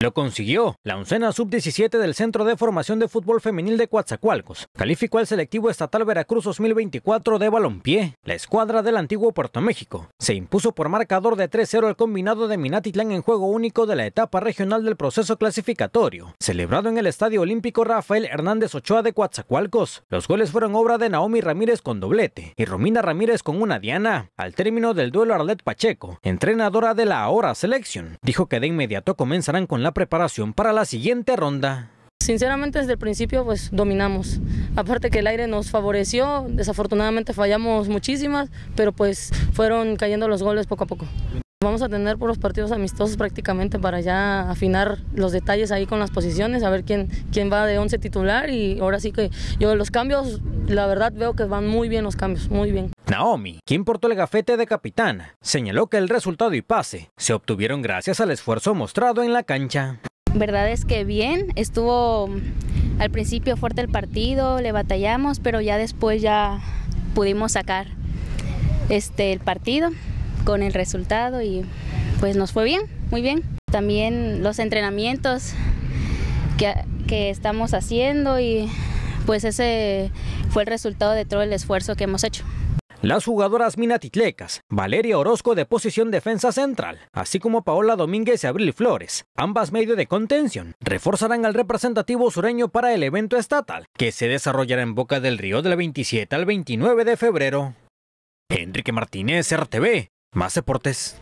Lo consiguió. La oncena sub-17 del Centro de Formación de Fútbol Femenil de Coatzacoalcos calificó al selectivo estatal Veracruz 2024 de balompié. La escuadra del antiguo Puerto México se impuso por marcador de 3-0 al combinado de Minatitlán en juego único de la etapa regional del proceso clasificatorio, celebrado en el Estadio Olímpico Rafael Hernández Ochoa de Coatzacoalcos. Los goles fueron obra de Naomi Ramírez con doblete y Romina Ramírez con una diana. Al término del duelo Arlet Pacheco, entrenadora de la ahora selección, dijo que de inmediato comenzarán con la preparación para la siguiente ronda. Sinceramente desde el principio pues dominamos, aparte que el aire nos favoreció, desafortunadamente fallamos muchísimas, pero pues fueron cayendo los goles poco a poco. Vamos a tener por los partidos amistosos prácticamente para ya afinar los detalles ahí con las posiciones, a ver quién, quién va de 11 titular y ahora sí que yo los cambios la verdad veo que van muy bien los cambios, muy bien. Naomi, quien portó el gafete de capitana, señaló que el resultado y pase se obtuvieron gracias al esfuerzo mostrado en la cancha. Verdad es que bien, estuvo mm, al principio fuerte el partido, le batallamos, pero ya después ya pudimos sacar este el partido con el resultado y pues nos fue bien, muy bien. También los entrenamientos que, que estamos haciendo y pues ese fue el resultado de todo el esfuerzo que hemos hecho. Las jugadoras minatitlecas, Valeria Orozco de posición defensa central, así como Paola Domínguez y Abril Flores, ambas medio de contención, reforzarán al representativo sureño para el evento estatal, que se desarrollará en Boca del Río del 27 al 29 de febrero. Enrique Martínez, RTV, más deportes.